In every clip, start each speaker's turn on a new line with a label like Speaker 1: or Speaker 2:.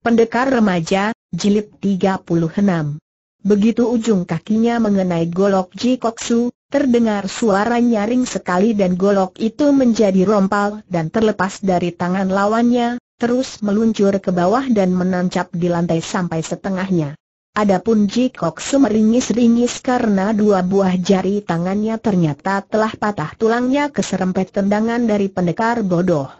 Speaker 1: Pendekar remaja, jilid 36. Begitu ujung kakinya mengenai golok Ji terdengar suara nyaring sekali dan golok itu menjadi rompal dan terlepas dari tangan lawannya, terus meluncur ke bawah dan menancap di lantai sampai setengahnya. Adapun Ji meringis-ringis karena dua buah jari tangannya ternyata telah patah tulangnya keserempet tendangan dari pendekar bodoh.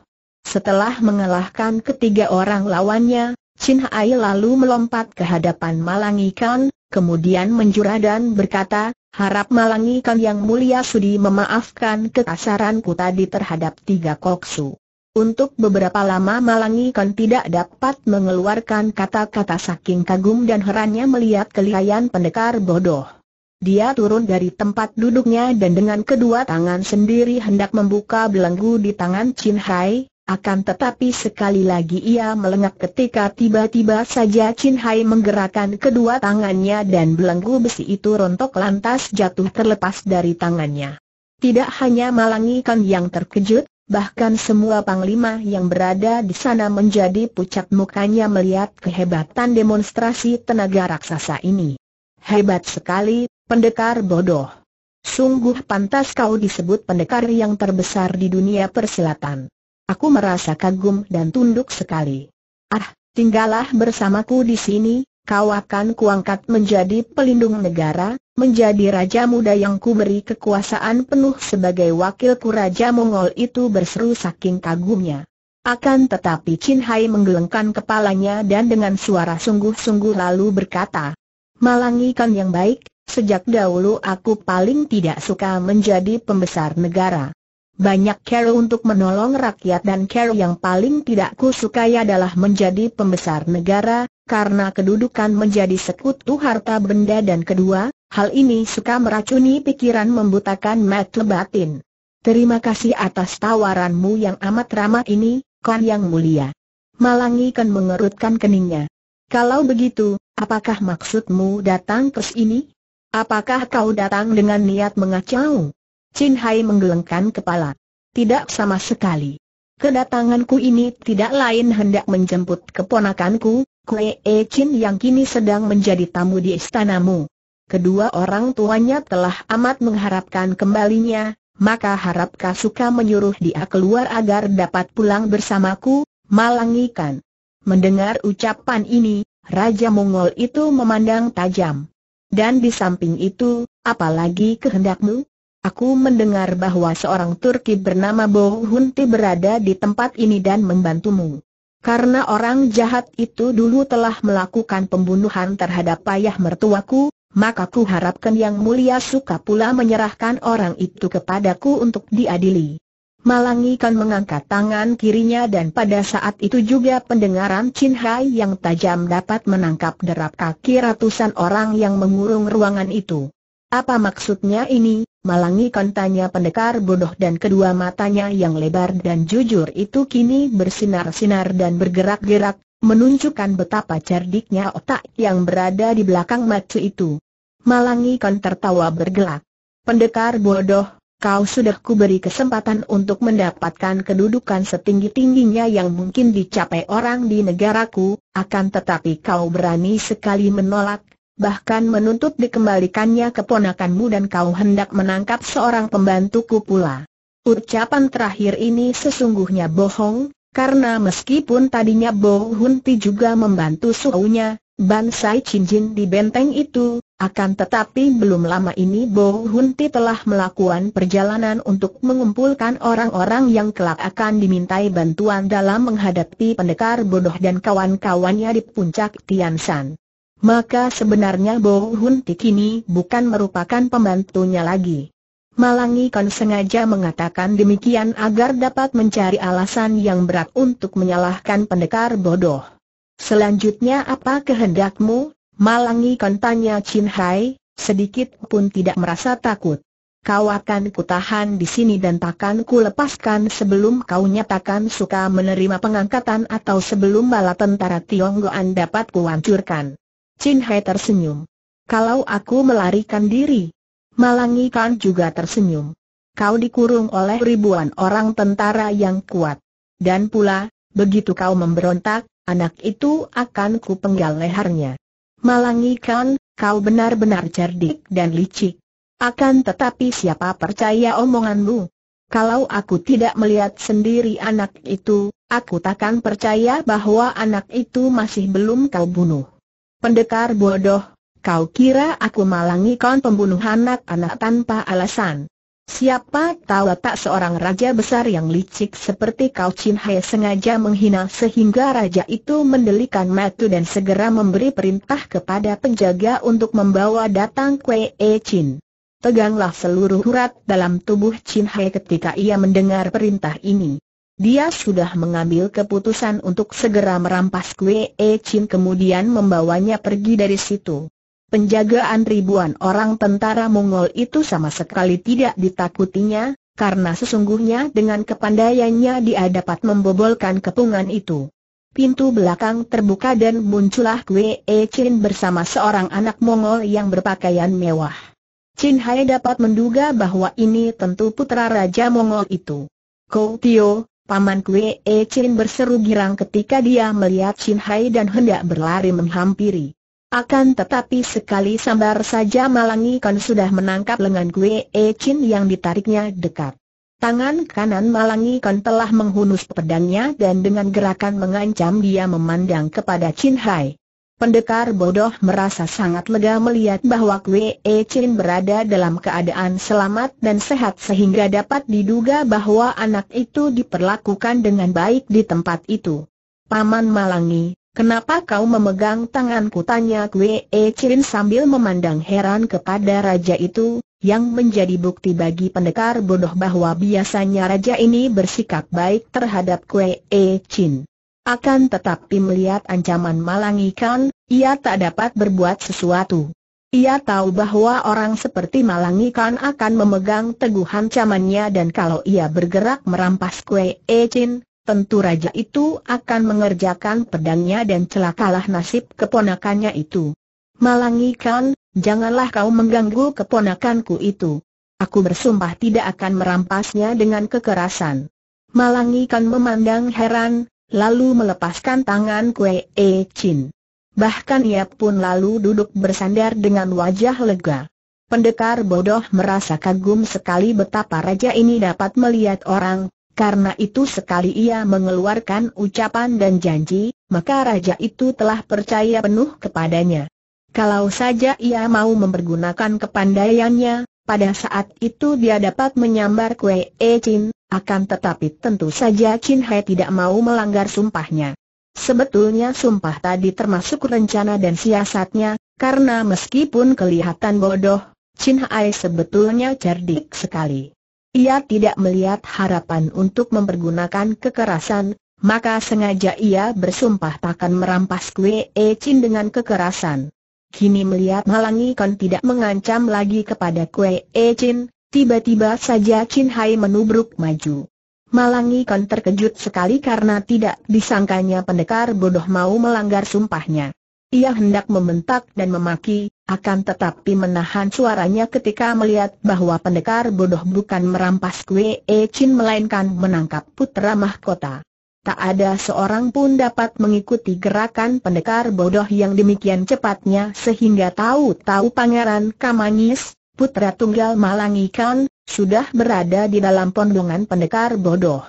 Speaker 1: Setelah mengalahkan ketiga orang lawannya, Chin Hai lalu melompat ke hadapan Malangi Kan, kemudian menjura dan berkata, harap Malangi Kan yang mulia sudi memaafkan kekasaranku tadi terhadap tiga koksu. Untuk beberapa lama Malangi Kan tidak dapat mengeluarkan kata-kata saking kagum dan herannya melihat kelihayan pendekar bodoh. Dia turun dari tempat duduknya dan dengan kedua tangan sendiri hendak membuka belenggu di tangan Chin Hai, akan tetapi sekali lagi ia melengak ketika tiba-tiba saja Chin Hai menggerakkan kedua tangannya dan belenggu besi itu rontok lantas jatuh terlepas dari tangannya. Tidak hanya Malangi Kan yang terkejut, bahkan semua panglima yang berada di sana menjadi pucat mukanya melihat kehebatan demonstrasi tenaga raksasa ini. Hebat sekali, pendekar bodoh. Sungguh pantas kau disebut pendekar yang terbesar di dunia persilatan. Aku merasa kagum dan tunduk sekali. Ah, tinggallah bersamaku di sini, kau akan kuangkat menjadi pelindung negara, menjadi raja muda yang kuberi kekuasaan penuh sebagai wakilku Raja Mongol itu berseru saking kagumnya. Akan tetapi Chin Hai menggelengkan kepalanya dan dengan suara sungguh-sungguh lalu berkata, Malangikan yang baik, sejak dahulu aku paling tidak suka menjadi pembesar negara. Banyak Carol untuk menolong rakyat dan Carol yang paling tidak ku sukai adalah menjadi pembesar negara, karena kedudukan menjadi sekutu harta benda dan kedua, hal ini suka meracuni pikiran membutakan mat batin. Terima kasih atas tawaranmu yang amat ramah ini, Kan Yang Mulia. Malangi kan mengerutkan keningnya. Kalau begitu, apakah maksudmu datang ke sini? Apakah kau datang dengan niat mengacau? Chin Hai menggelengkan kepala. Tidak sama sekali. Kedatanganku ini tidak lain hendak menjemput keponakanku, Kue E Chin yang kini sedang menjadi tamu di istanamu. Kedua orang tuanya telah amat mengharapkan kembalinya, maka harapkah suka menyuruh dia keluar agar dapat pulang bersamaku, malangikan. Mendengar ucapan ini, Raja Mongol itu memandang tajam. Dan di samping itu, apalagi kehendakmu? Aku mendengar bahwa seorang Turki bernama Bo Hunti berada di tempat ini dan membantumu. Karena orang jahat itu dulu telah melakukan pembunuhan terhadap ayah mertuaku, maka ku harapkan yang mulia suka pula menyerahkan orang itu kepadaku untuk diadili. Malangi kan mengangkat tangan kirinya dan pada saat itu juga pendengaran Chin Hai yang tajam dapat menangkap derap kaki ratusan orang yang mengurung ruangan itu. Apa maksudnya ini? Malangi kontanya pendekar bodoh dan kedua matanya yang lebar dan jujur itu kini bersinar-sinar dan bergerak-gerak, menunjukkan betapa cerdiknya otak yang berada di belakang macu itu. Malangi kon tertawa bergelak. Pendekar bodoh, kau sudah kuberi kesempatan untuk mendapatkan kedudukan setinggi-tingginya yang mungkin dicapai orang di negaraku, akan tetapi kau berani sekali menolak, bahkan menuntut dikembalikannya keponakanmu dan kau hendak menangkap seorang pembantuku pula. Ucapan terakhir ini sesungguhnya bohong, karena meskipun tadinya Bo Hun Ti juga membantu suhunya, Bansai cinjin di benteng itu, akan tetapi belum lama ini Bo Hun Ti telah melakukan perjalanan untuk mengumpulkan orang-orang yang kelak akan dimintai bantuan dalam menghadapi pendekar bodoh dan kawan-kawannya di puncak Tiansan. Maka sebenarnya Bo Hun Ti kini bukan merupakan pembantunya lagi. Malangi kan sengaja mengatakan demikian agar dapat mencari alasan yang berat untuk menyalahkan pendekar bodoh. Selanjutnya apa kehendakmu? Malangi Kan tanya Chin Hai, sedikit pun tidak merasa takut. Kau akan kutahan di sini dan takkan ku lepaskan sebelum kau nyatakan suka menerima pengangkatan atau sebelum bala tentara Tionggoan dapat kuhancurkan. Chin Hai tersenyum. Kalau aku melarikan diri. Malangi Kan juga tersenyum. Kau dikurung oleh ribuan orang tentara yang kuat. Dan pula, begitu kau memberontak, anak itu akan kupenggal lehernya. Malangi Kan, kau benar-benar cerdik dan licik. Akan tetapi siapa percaya omonganmu? Kalau aku tidak melihat sendiri anak itu, aku takkan percaya bahwa anak itu masih belum kau bunuh. Pendekar bodoh, kau kira aku malang ikon pembunuhan anak-anak tanpa alasan. Siapa tahu tak seorang raja besar yang licik seperti kau Chin Hai sengaja menghina sehingga raja itu mendelikan matu dan segera memberi perintah kepada penjaga untuk membawa datang Kwe E Chin. Teganglah seluruh urat dalam tubuh Chin Hai ketika ia mendengar perintah ini. Dia sudah mengambil keputusan untuk segera merampas kue E Chin kemudian membawanya pergi dari situ. Penjagaan ribuan orang tentara Mongol itu sama sekali tidak ditakutinya, karena sesungguhnya dengan kepandaiannya dia dapat membobolkan kepungan itu. Pintu belakang terbuka dan muncullah Kwe E Chin bersama seorang anak Mongol yang berpakaian mewah. Chin Hai dapat menduga bahwa ini tentu putra Raja Mongol itu. Kau Tio, Paman Kwe E Chin berseru girang ketika dia melihat Chin Hai dan hendak berlari menghampiri. Akan tetapi sekali sambar saja Malangi Kan sudah menangkap lengan Kwe E Chin yang ditariknya dekat. Tangan kanan Malangi Kan telah menghunus pedangnya dan dengan gerakan mengancam dia memandang kepada Chin Hai. Pendekar bodoh merasa sangat lega melihat bahwa Kwe e Chin berada dalam keadaan selamat dan sehat sehingga dapat diduga bahwa anak itu diperlakukan dengan baik di tempat itu. Paman Malangi, kenapa kau memegang tanganku? Tanya Kwe e Chin sambil memandang heran kepada raja itu, yang menjadi bukti bagi pendekar bodoh bahwa biasanya raja ini bersikap baik terhadap Kwe e Chin. Akan tetapi melihat ancaman Malang Ikan, ia tak dapat berbuat sesuatu. Ia tahu bahwa orang seperti Malang Ikan akan memegang teguh ancamannya dan kalau ia bergerak merampas kue Ecin, tentu raja itu akan mengerjakan pedangnya dan celakalah nasib keponakannya itu. Malang Ikan, janganlah kau mengganggu keponakanku itu. Aku bersumpah tidak akan merampasnya dengan kekerasan. Malang Ikan memandang heran, lalu melepaskan tangan Kue E Chin. Bahkan ia pun lalu duduk bersandar dengan wajah lega. Pendekar bodoh merasa kagum sekali betapa raja ini dapat melihat orang, karena itu sekali ia mengeluarkan ucapan dan janji, maka raja itu telah percaya penuh kepadanya. Kalau saja ia mau mempergunakan kepandaiannya, pada saat itu dia dapat menyambar Kue E Chin, akan tetapi tentu saja Chin Hai tidak mau melanggar sumpahnya. Sebetulnya sumpah tadi termasuk rencana dan siasatnya, karena meskipun kelihatan bodoh, Chin Hai sebetulnya cerdik sekali. Ia tidak melihat harapan untuk mempergunakan kekerasan, maka sengaja ia bersumpah takkan merampas kue E Chin dengan kekerasan. Kini melihat Malangi kan tidak mengancam lagi kepada kue E Chin, Tiba-tiba saja Chin Hai menubruk maju. Malangi Kon terkejut sekali karena tidak disangkanya pendekar bodoh mau melanggar sumpahnya. Ia hendak membentak dan memaki, akan tetapi menahan suaranya ketika melihat bahwa pendekar bodoh bukan merampas kue E Chin melainkan menangkap putra mahkota. Tak ada seorang pun dapat mengikuti gerakan pendekar bodoh yang demikian cepatnya sehingga tahu-tahu Pangeran Kamangis, putra tunggal Malangikan, sudah berada di dalam pondongan pendekar bodoh.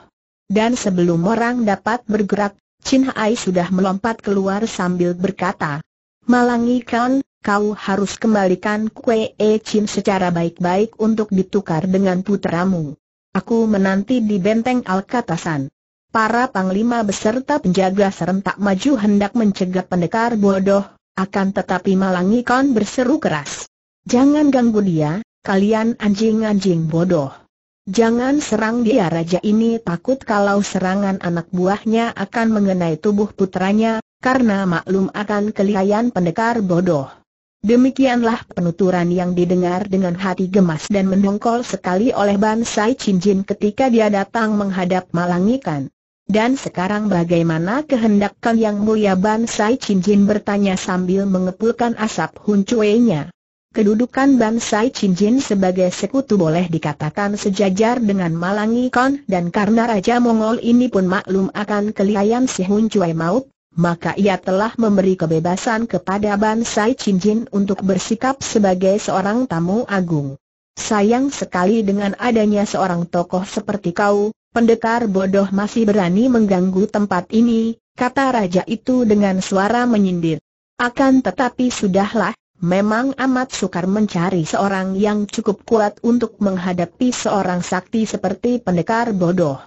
Speaker 1: Dan sebelum orang dapat bergerak, Chin Hai sudah melompat keluar sambil berkata, Malangikan, kau harus kembalikan kue e Chin secara baik-baik untuk ditukar dengan putramu. Aku menanti di benteng Alkatasan. Para panglima beserta penjaga serentak maju hendak mencegah pendekar bodoh, akan tetapi Malangikan berseru keras. Jangan ganggu dia, kalian anjing-anjing bodoh. Jangan serang dia raja ini takut kalau serangan anak buahnya akan mengenai tubuh putranya, karena maklum akan kelihayan pendekar bodoh. Demikianlah penuturan yang didengar dengan hati gemas dan mendongkol sekali oleh Bansai Cinjin ketika dia datang menghadap Malangikan. Dan sekarang bagaimana kehendak Yang Mulia Bansai Cinjin bertanya sambil mengepulkan asap huncuenya. Kedudukan Bansai Chinjin sebagai sekutu boleh dikatakan sejajar dengan Malangi Kon dan karena Raja Mongol ini pun maklum akan kelihayan si Hun Cui Maut, maka ia telah memberi kebebasan kepada Bansai Chinjin untuk bersikap sebagai seorang tamu agung. Sayang sekali dengan adanya seorang tokoh seperti kau, pendekar bodoh masih berani mengganggu tempat ini, kata raja itu dengan suara menyindir. Akan tetapi sudahlah, Memang amat sukar mencari seorang yang cukup kuat untuk menghadapi seorang sakti seperti pendekar bodoh.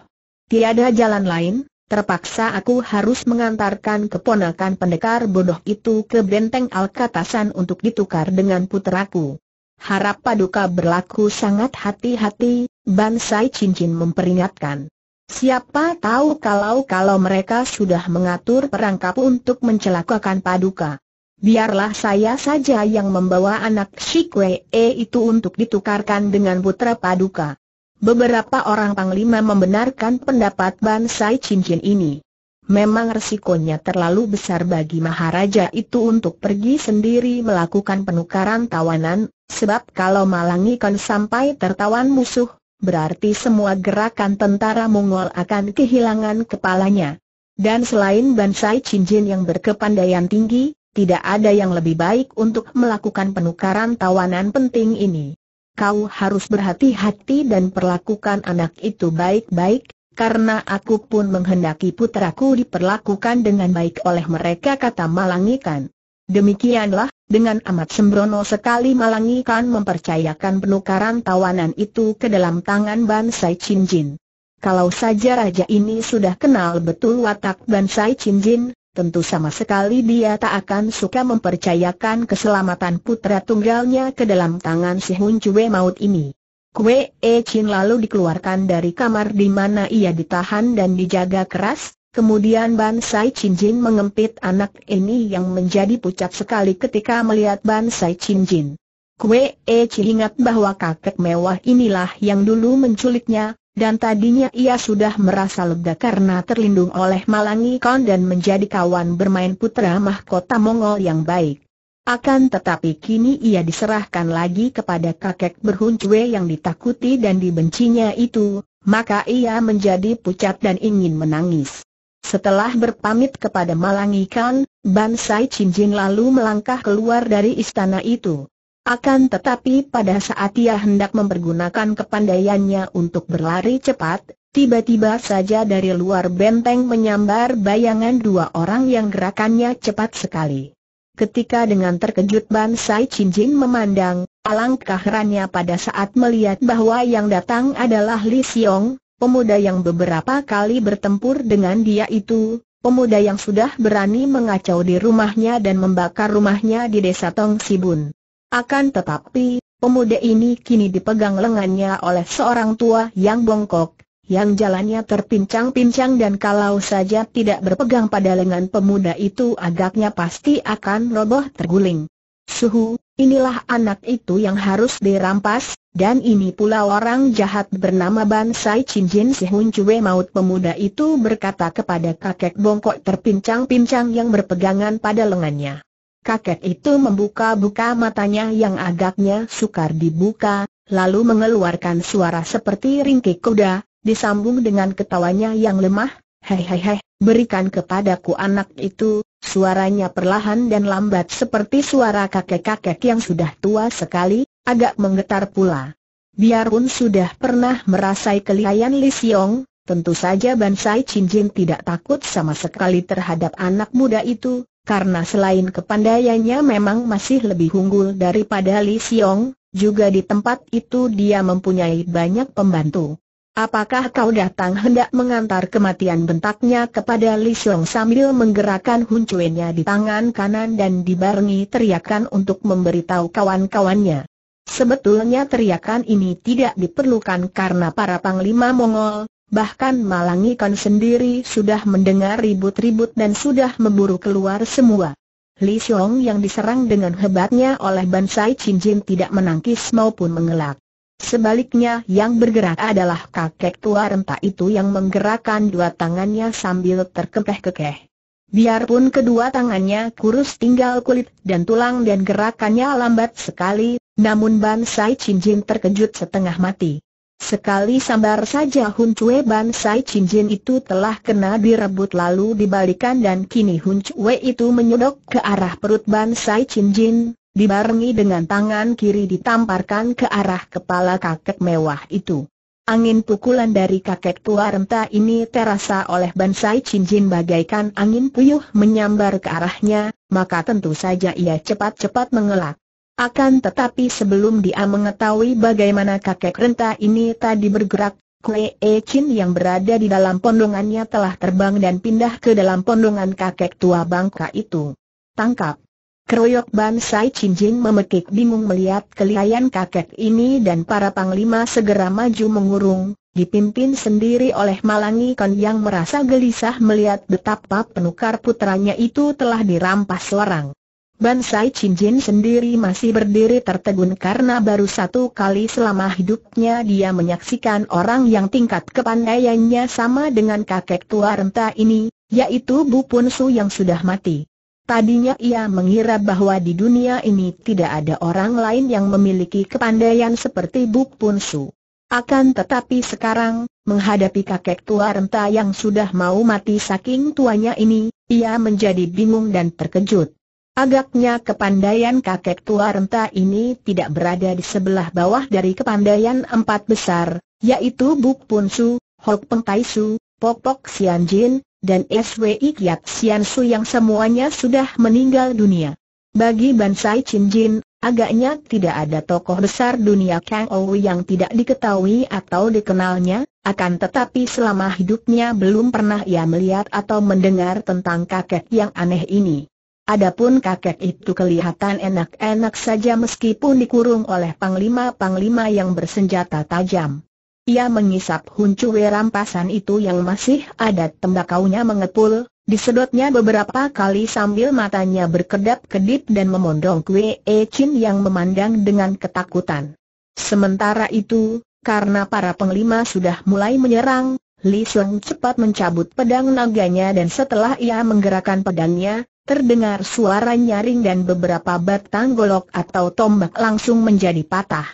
Speaker 1: Tiada jalan lain, terpaksa aku harus mengantarkan keponakan pendekar bodoh itu ke benteng Alkatasan untuk ditukar dengan puteraku. Harap paduka berlaku sangat hati-hati, Bansai Cincin memperingatkan. Siapa tahu kalau-kalau mereka sudah mengatur perangkap untuk mencelakakan paduka biarlah saya saja yang membawa anak Shikwe e itu untuk ditukarkan dengan putra Paduka. Beberapa orang panglima membenarkan pendapat Bansai Cincin ini. Memang resikonya terlalu besar bagi Maharaja itu untuk pergi sendiri melakukan penukaran tawanan, sebab kalau Malangikan sampai tertawan musuh, berarti semua gerakan tentara Mongol akan kehilangan kepalanya. Dan selain Bansai Cinjin yang berkepandaian tinggi, tidak ada yang lebih baik untuk melakukan penukaran tawanan penting ini. Kau harus berhati-hati dan perlakukan anak itu baik-baik, karena aku pun menghendaki putraku diperlakukan dengan baik oleh mereka kata Malangikan. Demikianlah, dengan amat sembrono sekali Malangikan mempercayakan penukaran tawanan itu ke dalam tangan Bansai Chinjin. Kalau saja raja ini sudah kenal betul watak Bansai Chinjin, tentu sama sekali dia tak akan suka mempercayakan keselamatan putra tunggalnya ke dalam tangan si Hun Cue maut ini. Kue E Chin lalu dikeluarkan dari kamar di mana ia ditahan dan dijaga keras, kemudian Ban Sai Chin Jin mengempit anak ini yang menjadi pucat sekali ketika melihat Ban Sai Chin Jin. Kue E Chin ingat bahwa kakek mewah inilah yang dulu menculiknya, dan tadinya ia sudah merasa lega karena terlindung oleh Malangi Kon dan menjadi kawan bermain putra mahkota Mongol yang baik. Akan tetapi kini ia diserahkan lagi kepada kakek berhuncwe yang ditakuti dan dibencinya itu, maka ia menjadi pucat dan ingin menangis. Setelah berpamit kepada Malangi Khan, Ban Chin Jin lalu melangkah keluar dari istana itu. Akan tetapi pada saat ia hendak mempergunakan kepandaiannya untuk berlari cepat, tiba-tiba saja dari luar benteng menyambar bayangan dua orang yang gerakannya cepat sekali. Ketika dengan terkejut Ban Sai Chin Jin memandang, alangkah herannya pada saat melihat bahwa yang datang adalah Li Xiong, pemuda yang beberapa kali bertempur dengan dia itu, pemuda yang sudah berani mengacau di rumahnya dan membakar rumahnya di desa Tong Sibun. Akan tetapi, pemuda ini kini dipegang lengannya oleh seorang tua yang bongkok, yang jalannya terpincang-pincang dan kalau saja tidak berpegang pada lengan pemuda itu agaknya pasti akan roboh terguling. Suhu, inilah anak itu yang harus dirampas, dan ini pula orang jahat bernama Bansai Cinjin si Hun maut pemuda itu berkata kepada kakek bongkok terpincang-pincang yang berpegangan pada lengannya. Kakek itu membuka-buka matanya yang agaknya sukar dibuka, lalu mengeluarkan suara seperti ringkik kuda, disambung dengan ketawanya yang lemah, hehehe, berikan kepadaku anak itu, suaranya perlahan dan lambat seperti suara kakek-kakek yang sudah tua sekali, agak menggetar pula. Biarpun sudah pernah merasai kelihayan Li Xiong, tentu saja Bansai Chin Jin tidak takut sama sekali terhadap anak muda itu, karena selain kepandaiannya memang masih lebih unggul daripada Li Xiong, juga di tempat itu dia mempunyai banyak pembantu. Apakah kau datang hendak mengantar kematian bentaknya kepada Li Xiong sambil menggerakkan huncuennya di tangan kanan dan dibarengi teriakan untuk memberitahu kawan-kawannya. Sebetulnya teriakan ini tidak diperlukan karena para panglima Mongol, bahkan Malangikan sendiri sudah mendengar ribut-ribut dan sudah memburu keluar semua. Li Xiong yang diserang dengan hebatnya oleh Bansai Chin Jin tidak menangkis maupun mengelak. Sebaliknya yang bergerak adalah kakek tua renta itu yang menggerakkan dua tangannya sambil terkekeh-kekeh. Biarpun kedua tangannya kurus tinggal kulit dan tulang dan gerakannya lambat sekali, namun Bansai Chin Jin terkejut setengah mati. Sekali sambar saja Hun Cue Ban Sai cincin itu telah kena direbut lalu dibalikan dan kini Hun Cue itu menyodok ke arah perut Ban Sai cincin, dibarengi dengan tangan kiri ditamparkan ke arah kepala kakek mewah itu. Angin pukulan dari kakek tua renta ini terasa oleh Ban Bansai Cincin bagaikan angin puyuh menyambar ke arahnya, maka tentu saja ia cepat-cepat mengelak. Akan tetapi sebelum dia mengetahui bagaimana kakek renta ini tadi bergerak, Kue E Chin yang berada di dalam pondongannya telah terbang dan pindah ke dalam pondongan kakek tua bangka itu. Tangkap! Keroyok Sai Chin Jing memekik bingung melihat kelihayan kakek ini dan para panglima segera maju mengurung, dipimpin sendiri oleh Malangi Kon yang merasa gelisah melihat betapa penukar putranya itu telah dirampas orang. Bansai Cincin sendiri masih berdiri tertegun karena baru satu kali selama hidupnya dia menyaksikan orang yang tingkat kepandaiannya sama dengan kakek tua renta ini, yaitu Bu Pun Su yang sudah mati. Tadinya ia mengira bahwa di dunia ini tidak ada orang lain yang memiliki kepandaian seperti Bu Pun Su. Akan tetapi sekarang, menghadapi kakek tua renta yang sudah mau mati saking tuanya ini, ia menjadi bingung dan terkejut. Agaknya kepandaian kakek tua renta ini tidak berada di sebelah bawah dari kepandaian empat besar, yaitu Buk Pun Su, Hok Peng Tai Su, Pok Pok Sian Jin, dan SWI Kiat Sian Su yang semuanya sudah meninggal dunia. Bagi Bansai Chin Jin, agaknya tidak ada tokoh besar dunia Kang Ou yang tidak diketahui atau dikenalnya, akan tetapi selama hidupnya belum pernah ia melihat atau mendengar tentang kakek yang aneh ini. Adapun kakek itu kelihatan enak-enak saja meskipun dikurung oleh panglima-panglima yang bersenjata tajam. Ia mengisap huncuwe rampasan itu yang masih ada tembakaunya mengepul, disedotnya beberapa kali sambil matanya berkedap-kedip dan memondong kue e Chin yang memandang dengan ketakutan. Sementara itu, karena para panglima sudah mulai menyerang, Li Sung cepat mencabut pedang naganya dan setelah ia menggerakkan pedangnya, Terdengar suara nyaring dan beberapa batang golok atau tombak langsung menjadi patah.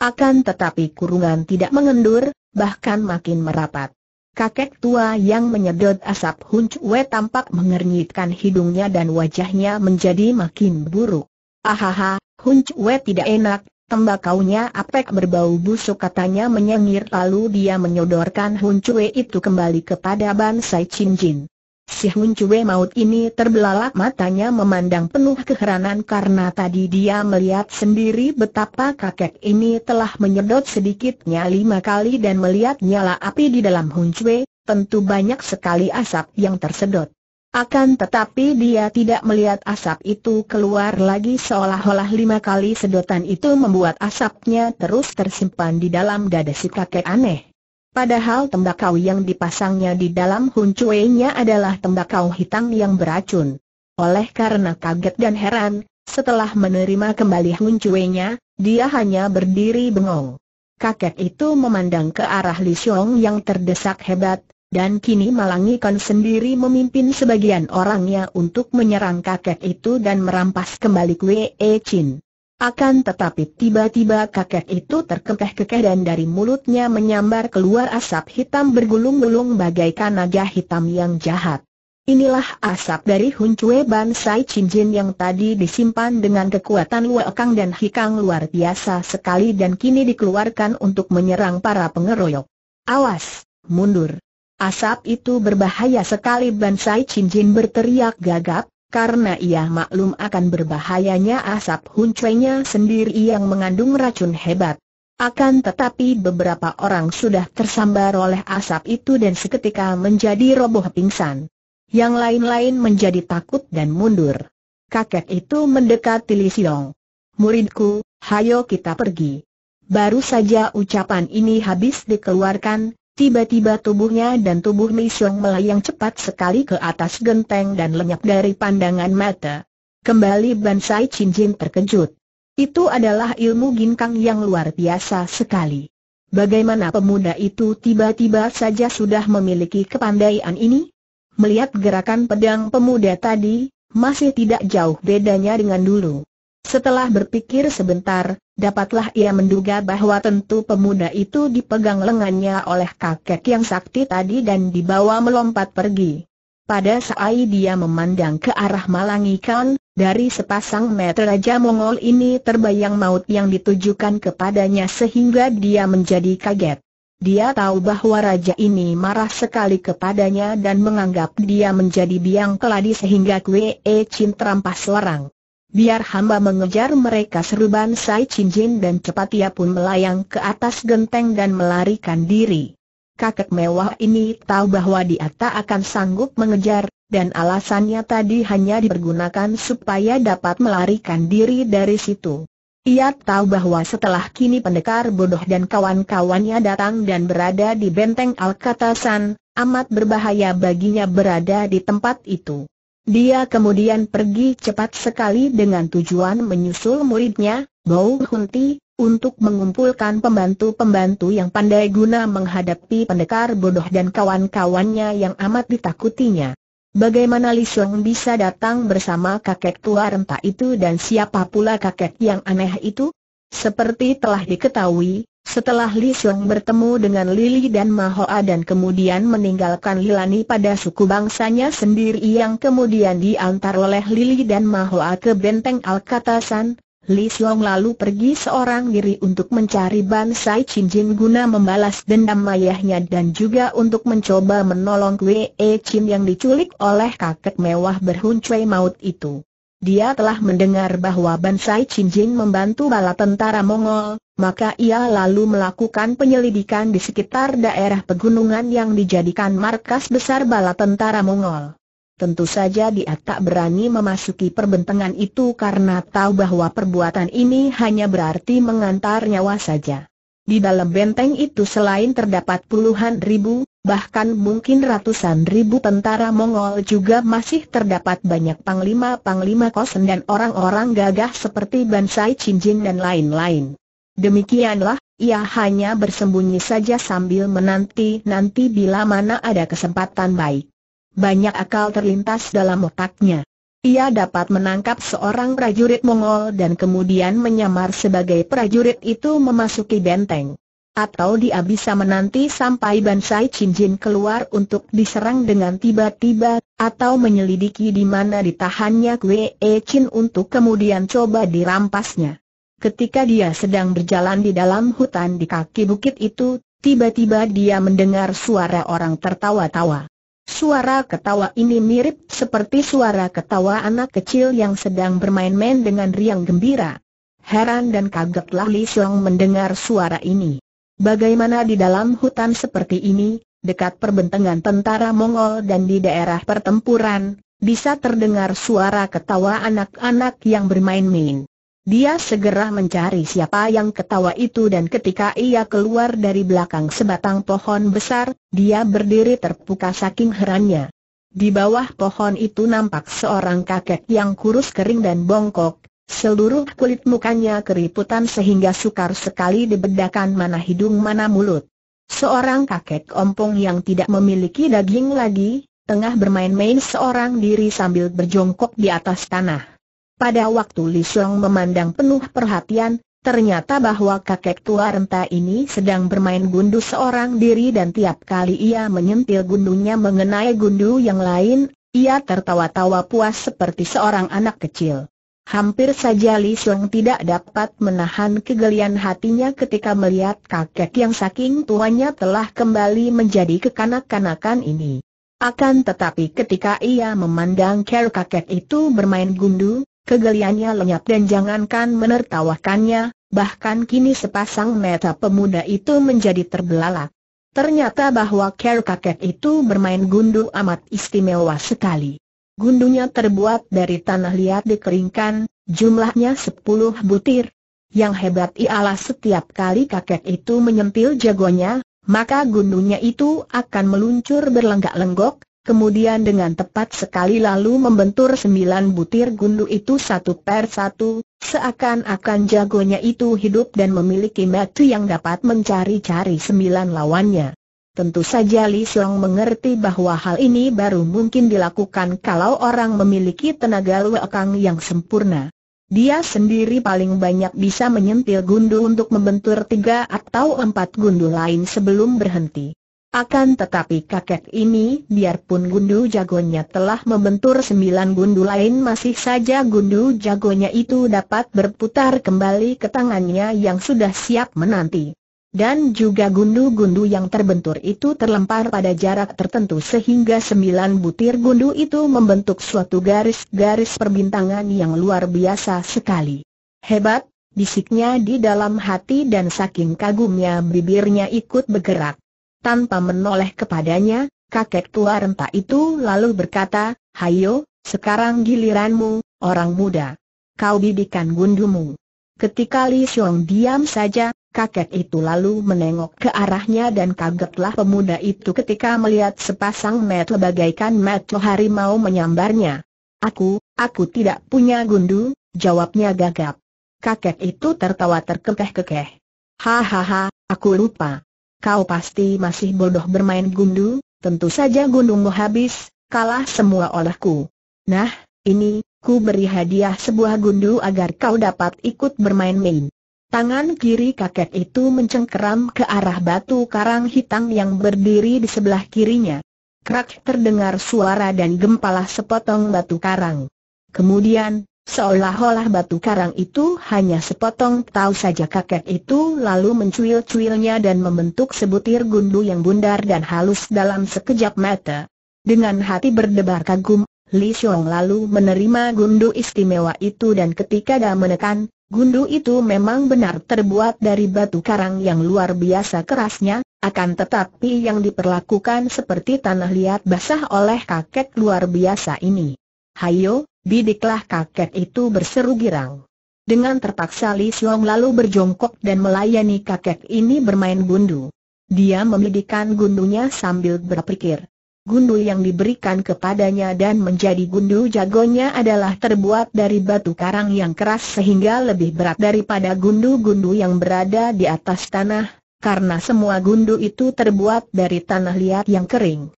Speaker 1: Akan tetapi kurungan tidak mengendur, bahkan makin merapat. Kakek tua yang menyedot asap huncwe tampak mengernyitkan hidungnya dan wajahnya menjadi makin buruk. Ahaha, huncwe tidak enak, tembakaunya apek berbau busuk katanya menyengir lalu dia menyodorkan huncwe itu kembali kepada Bansai Jin. Si Hun Cue maut ini terbelalak matanya memandang penuh keheranan karena tadi dia melihat sendiri betapa kakek ini telah menyedot sedikitnya lima kali dan melihat nyala api di dalam Hun Cue, tentu banyak sekali asap yang tersedot. Akan tetapi dia tidak melihat asap itu keluar lagi seolah-olah lima kali sedotan itu membuat asapnya terus tersimpan di dalam dada si kakek aneh. Padahal tembakau yang dipasangnya di dalam huncuenya adalah tembakau hitam yang beracun. Oleh karena kaget dan heran, setelah menerima kembali huncuenya, dia hanya berdiri bengong. Kakek itu memandang ke arah Li Xiong yang terdesak hebat, dan kini Malangikan sendiri memimpin sebagian orangnya untuk menyerang kakek itu dan merampas kembali Kue Chin. Akan tetapi tiba-tiba kakek itu terkekeh-kekeh dan dari mulutnya menyambar keluar asap hitam bergulung-gulung bagaikan naga hitam yang jahat. Inilah asap dari Huncue Bansai Jin yang tadi disimpan dengan kekuatan Kang dan Hikang luar biasa sekali dan kini dikeluarkan untuk menyerang para pengeroyok. Awas, mundur. Asap itu berbahaya sekali Bansai Jin berteriak gagap, karena ia maklum akan berbahayanya asap huncuenya sendiri yang mengandung racun hebat. Akan tetapi beberapa orang sudah tersambar oleh asap itu dan seketika menjadi roboh pingsan. Yang lain-lain menjadi takut dan mundur. Kakek itu mendekati Li Xiong. Muridku, hayo kita pergi. Baru saja ucapan ini habis dikeluarkan, Tiba-tiba tubuhnya dan tubuh Li Xiong melayang cepat sekali ke atas genteng dan lenyap dari pandangan mata. Kembali Bansai Chin Jin terkejut. Itu adalah ilmu ginkang yang luar biasa sekali. Bagaimana pemuda itu tiba-tiba saja sudah memiliki kepandaian ini? Melihat gerakan pedang pemuda tadi, masih tidak jauh bedanya dengan dulu. Setelah berpikir sebentar, dapatlah ia menduga bahwa tentu pemuda itu dipegang lengannya oleh kakek yang sakti tadi dan dibawa melompat pergi. Pada saat dia memandang ke arah Malangikan, dari sepasang meter Raja Mongol ini terbayang maut yang ditujukan kepadanya sehingga dia menjadi kaget. Dia tahu bahwa raja ini marah sekali kepadanya dan menganggap dia menjadi biang keladi sehingga Kwee E Chin terampas larang. Biar hamba mengejar mereka seruban Sai Cinjin dan cepat ia pun melayang ke atas genteng dan melarikan diri. Kakek mewah ini tahu bahwa dia tak akan sanggup mengejar, dan alasannya tadi hanya dipergunakan supaya dapat melarikan diri dari situ. Ia tahu bahwa setelah kini pendekar bodoh dan kawan-kawannya datang dan berada di benteng Alkatasan, amat berbahaya baginya berada di tempat itu. Dia kemudian pergi cepat sekali dengan tujuan menyusul muridnya, Bau Hunti, untuk mengumpulkan pembantu-pembantu yang pandai guna menghadapi pendekar bodoh dan kawan-kawannya yang amat ditakutinya. Bagaimana Li Song bisa datang bersama kakek tua renta itu dan siapa pula kakek yang aneh itu? Seperti telah diketahui, setelah Li Xiong bertemu dengan Lili dan Mahoa dan kemudian meninggalkan Lilani pada suku bangsanya sendiri yang kemudian diantar oleh Lili dan Mahoa ke benteng Alkatasan, Li Xiong lalu pergi seorang diri untuk mencari Bansai Cincin guna membalas dendam ayahnya dan juga untuk mencoba menolong Wei Chin yang diculik oleh kakek mewah berhuncui maut itu dia telah mendengar bahwa Bansai Chinjin membantu bala tentara Mongol, maka ia lalu melakukan penyelidikan di sekitar daerah pegunungan yang dijadikan markas besar bala tentara Mongol. Tentu saja dia tak berani memasuki perbentangan itu karena tahu bahwa perbuatan ini hanya berarti mengantar nyawa saja. Di dalam benteng itu selain terdapat puluhan ribu, bahkan mungkin ratusan ribu tentara Mongol juga masih terdapat banyak panglima-panglima kosen dan orang-orang gagah seperti Bansai Chinjin dan lain-lain. Demikianlah, ia hanya bersembunyi saja sambil menanti-nanti bila mana ada kesempatan baik. Banyak akal terlintas dalam otaknya. Ia dapat menangkap seorang prajurit Mongol dan kemudian menyamar sebagai prajurit itu memasuki benteng. Atau dia bisa menanti sampai Bansai Cincin keluar untuk diserang dengan tiba-tiba, atau menyelidiki di mana ditahannya Kwe E Chin untuk kemudian coba dirampasnya. Ketika dia sedang berjalan di dalam hutan di kaki bukit itu, tiba-tiba dia mendengar suara orang tertawa-tawa. Suara ketawa ini mirip seperti suara ketawa anak kecil yang sedang bermain-main dengan riang gembira. Heran dan kagetlah Li Xiong mendengar suara ini. Bagaimana di dalam hutan seperti ini, dekat perbentangan tentara Mongol dan di daerah pertempuran, bisa terdengar suara ketawa anak-anak yang bermain-main. Dia segera mencari siapa yang ketawa itu dan ketika ia keluar dari belakang sebatang pohon besar, dia berdiri terpuka saking herannya. Di bawah pohon itu nampak seorang kakek yang kurus kering dan bongkok, seluruh kulit mukanya keriputan sehingga sukar sekali dibedakan mana hidung mana mulut. Seorang kakek ompong yang tidak memiliki daging lagi, tengah bermain-main seorang diri sambil berjongkok di atas tanah. Pada waktu Li Xiong memandang penuh perhatian, ternyata bahwa kakek tua renta ini sedang bermain gundu seorang diri dan tiap kali ia menyentil gundunya mengenai gundu yang lain, ia tertawa-tawa puas seperti seorang anak kecil. Hampir saja Li Xiong tidak dapat menahan kegelian hatinya ketika melihat kakek yang saking tuanya telah kembali menjadi kekanak-kanakan ini. Akan tetapi ketika ia memandang care kakek itu bermain gundu, kegeliannya lenyap dan jangankan menertawakannya, bahkan kini sepasang mata pemuda itu menjadi terbelalak. Ternyata bahwa care kakek itu bermain gundu amat istimewa sekali. Gundunya terbuat dari tanah liat dikeringkan, jumlahnya 10 butir. Yang hebat ialah setiap kali kakek itu menyempil jagonya, maka gundunya itu akan meluncur berlenggak-lenggok, kemudian dengan tepat sekali lalu membentur sembilan butir gundu itu satu per satu, seakan-akan jagonya itu hidup dan memiliki batu yang dapat mencari-cari sembilan lawannya. Tentu saja Li Xiong mengerti bahwa hal ini baru mungkin dilakukan kalau orang memiliki tenaga luakang yang sempurna. Dia sendiri paling banyak bisa menyentil gundu untuk membentur tiga atau empat gundu lain sebelum berhenti. Akan tetapi kakek ini biarpun gundu jagonya telah membentur sembilan gundu lain masih saja gundu jagonya itu dapat berputar kembali ke tangannya yang sudah siap menanti. Dan juga gundu-gundu yang terbentur itu terlempar pada jarak tertentu sehingga sembilan butir gundu itu membentuk suatu garis-garis perbintangan yang luar biasa sekali. Hebat, bisiknya di dalam hati dan saking kagumnya bibirnya ikut bergerak. Tanpa menoleh kepadanya, kakek tua renta itu lalu berkata, Hayo, sekarang giliranmu, orang muda. Kau bidikan gundumu. Ketika Li Xiong diam saja, kakek itu lalu menengok ke arahnya dan kagetlah pemuda itu ketika melihat sepasang mata bagaikan mata harimau menyambarnya. Aku, aku tidak punya gundu, jawabnya gagap. Kakek itu tertawa terkekeh-kekeh. Hahaha, aku lupa kau pasti masih bodoh bermain gundu, tentu saja gundumu habis, kalah semua olehku. Nah, ini, ku beri hadiah sebuah gundu agar kau dapat ikut bermain-main. Tangan kiri kakek itu mencengkeram ke arah batu karang hitam yang berdiri di sebelah kirinya. Krak terdengar suara dan gempalah sepotong batu karang. Kemudian, Seolah-olah batu karang itu hanya sepotong tahu saja kakek itu lalu mencuil-cuilnya dan membentuk sebutir gundu yang bundar dan halus dalam sekejap mata. Dengan hati berdebar kagum, Li Xiong lalu menerima gundu istimewa itu dan ketika dia menekan, gundu itu memang benar terbuat dari batu karang yang luar biasa kerasnya, akan tetapi yang diperlakukan seperti tanah liat basah oleh kakek luar biasa ini. Hayo, Bidiklah kakek itu berseru girang. Dengan terpaksa Li Xiong lalu berjongkok dan melayani kakek ini bermain gundu. Dia membidikan gundunya sambil berpikir. Gundu yang diberikan kepadanya dan menjadi gundu jagonya adalah terbuat dari batu karang yang keras sehingga lebih berat daripada gundu-gundu yang berada di atas tanah, karena semua gundu itu terbuat dari tanah liat yang kering.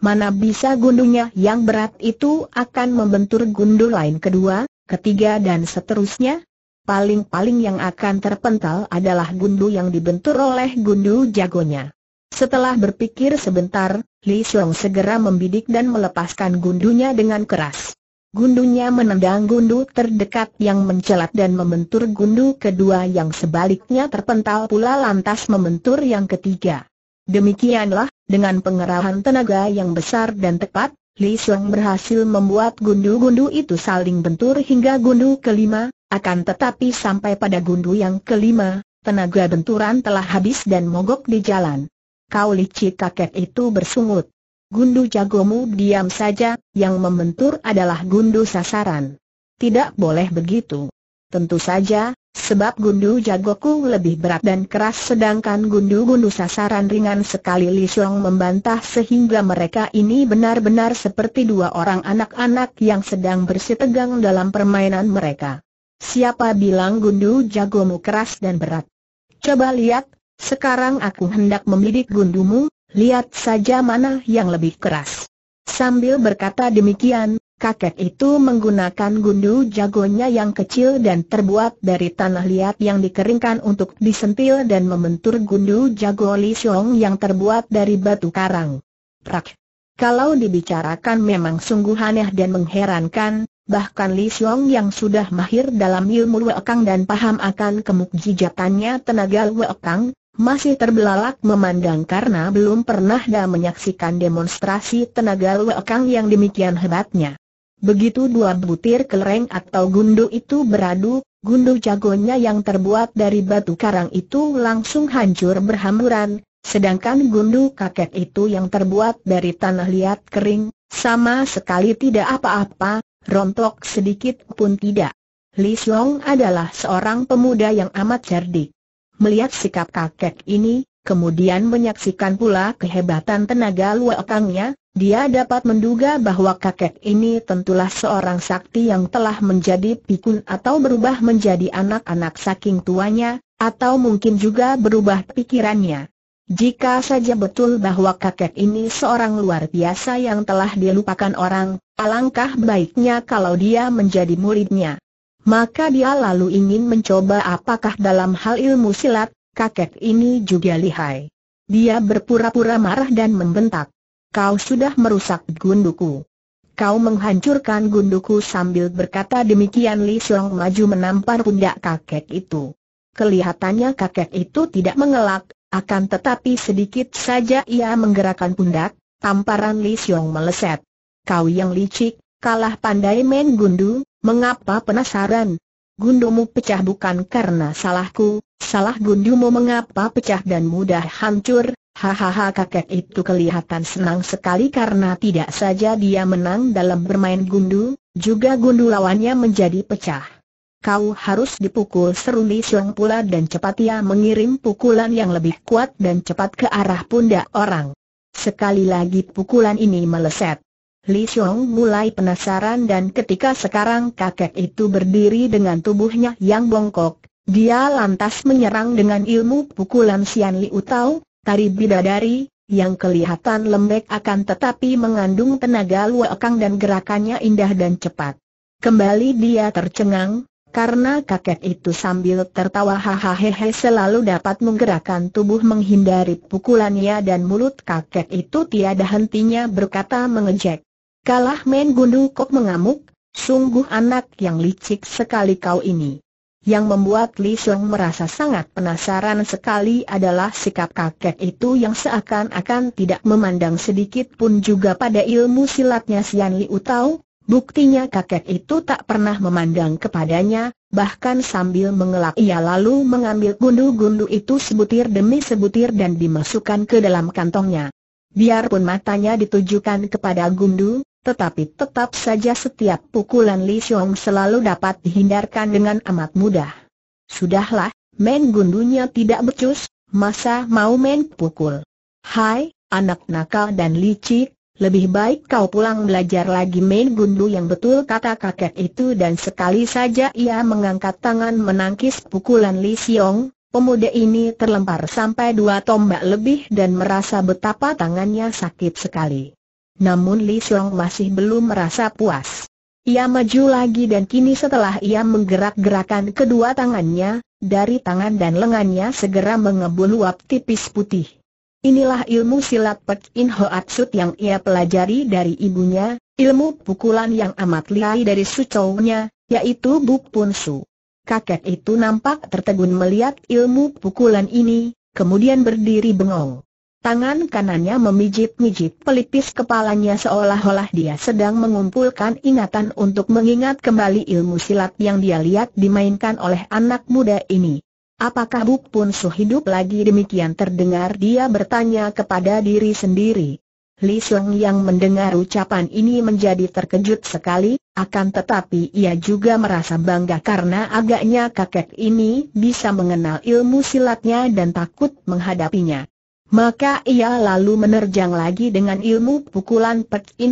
Speaker 1: Mana bisa gundunya yang berat itu akan membentur gundu lain kedua, ketiga dan seterusnya? Paling-paling yang akan terpental adalah gundu yang dibentur oleh gundu jagonya. Setelah berpikir sebentar, Li Xiong segera membidik dan melepaskan gundunya dengan keras. Gundunya menendang gundu terdekat yang mencelat dan membentur gundu kedua yang sebaliknya terpental pula lantas membentur yang ketiga. Demikianlah dengan pengerahan tenaga yang besar dan tepat, Li Sung berhasil membuat gundu-gundu itu saling bentur hingga gundu kelima, akan tetapi sampai pada gundu yang kelima, tenaga benturan telah habis dan mogok di jalan. Kau licik kakek itu bersungut. Gundu jagomu diam saja, yang membentur adalah gundu sasaran. Tidak boleh begitu. Tentu saja, Sebab gundu jagoku lebih berat dan keras sedangkan gundu-gundu sasaran ringan sekali Li Xiong membantah sehingga mereka ini benar-benar seperti dua orang anak-anak yang sedang bersitegang dalam permainan mereka. Siapa bilang gundu jagomu keras dan berat? Coba lihat, sekarang aku hendak membidik gundumu, lihat saja mana yang lebih keras. Sambil berkata demikian, Kakek itu menggunakan gundu jagonya yang kecil dan terbuat dari tanah liat yang dikeringkan untuk disentil dan membentur gundu jago Li Xiong yang terbuat dari batu karang. Prak. Kalau dibicarakan memang sungguh aneh dan mengherankan, bahkan Li Xiong yang sudah mahir dalam ilmu Wekang dan paham akan kemukjijatannya tenaga Wekang, masih terbelalak memandang karena belum pernah dah menyaksikan demonstrasi tenaga Wekang yang demikian hebatnya. Begitu dua butir kelereng atau gundu itu beradu, gundu jagonya yang terbuat dari batu karang itu langsung hancur berhamburan, sedangkan gundu kakek itu yang terbuat dari tanah liat kering, sama sekali tidak apa-apa, rontok sedikit pun tidak. Li Xiong adalah seorang pemuda yang amat cerdik. Melihat sikap kakek ini, kemudian menyaksikan pula kehebatan tenaga luakangnya, dia dapat menduga bahwa kakek ini tentulah seorang sakti yang telah menjadi pikun atau berubah menjadi anak-anak saking tuanya, atau mungkin juga berubah pikirannya. Jika saja betul bahwa kakek ini seorang luar biasa yang telah dilupakan orang, alangkah baiknya kalau dia menjadi muridnya. Maka dia lalu ingin mencoba apakah dalam hal ilmu silat, kakek ini juga lihai. Dia berpura-pura marah dan membentak kau sudah merusak gunduku. Kau menghancurkan gunduku sambil berkata demikian Li Xiong maju menampar pundak kakek itu. Kelihatannya kakek itu tidak mengelak, akan tetapi sedikit saja ia menggerakkan pundak, tamparan Li Xiong meleset. Kau yang licik, kalah pandai main gundu, mengapa penasaran? Gundumu pecah bukan karena salahku, Salah gundumu mengapa pecah dan mudah hancur, hahaha kakek itu kelihatan senang sekali karena tidak saja dia menang dalam bermain gundu, juga gundu lawannya menjadi pecah. Kau harus dipukul seru Li Xiong pula dan cepat ia mengirim pukulan yang lebih kuat dan cepat ke arah pundak orang. Sekali lagi pukulan ini meleset. Li Xiong mulai penasaran dan ketika sekarang kakek itu berdiri dengan tubuhnya yang bongkok, dia lantas menyerang dengan ilmu pukulan Sian utau Utau, tari bidadari, yang kelihatan lembek akan tetapi mengandung tenaga luakang dan gerakannya indah dan cepat. Kembali dia tercengang, karena kakek itu sambil tertawa hahaha selalu dapat menggerakkan tubuh menghindari pukulannya dan mulut kakek itu tiada hentinya berkata mengejek. Kalah Men kok mengamuk, sungguh anak yang licik sekali kau ini. Yang membuat Li Xiong merasa sangat penasaran sekali adalah sikap kakek itu yang seakan-akan tidak memandang sedikit pun juga pada ilmu silatnya Sian Liu Utau, Buktinya kakek itu tak pernah memandang kepadanya, bahkan sambil mengelak ia lalu mengambil gundu-gundu itu sebutir demi sebutir dan dimasukkan ke dalam kantongnya. Biarpun matanya ditujukan kepada gundu, tetapi tetap saja setiap pukulan Li Xiong selalu dapat dihindarkan dengan amat mudah. Sudahlah, main gundunya tidak becus, masa mau main pukul. Hai, anak nakal dan licik, lebih baik kau pulang belajar lagi main gundu yang betul kata kakek itu dan sekali saja ia mengangkat tangan menangkis pukulan Li Xiong, pemuda ini terlempar sampai dua tombak lebih dan merasa betapa tangannya sakit sekali namun Li Xiong masih belum merasa puas. Ia maju lagi dan kini setelah ia menggerak-gerakan kedua tangannya, dari tangan dan lengannya segera mengebul uap tipis putih. Inilah ilmu silat Pek In Hoatsut yang ia pelajari dari ibunya, ilmu pukulan yang amat lihai dari sucownya, yaitu Buk Pun Su. Kakek itu nampak tertegun melihat ilmu pukulan ini, kemudian berdiri bengong. Tangan kanannya memijit-mijit pelipis kepalanya seolah-olah dia sedang mengumpulkan ingatan untuk mengingat kembali ilmu silat yang dia lihat dimainkan oleh anak muda ini. Apakah Buk Pun Su hidup lagi demikian terdengar dia bertanya kepada diri sendiri. Li Sung yang mendengar ucapan ini menjadi terkejut sekali, akan tetapi ia juga merasa bangga karena agaknya kakek ini bisa mengenal ilmu silatnya dan takut menghadapinya. Maka ia lalu menerjang lagi dengan ilmu pukulan Pek In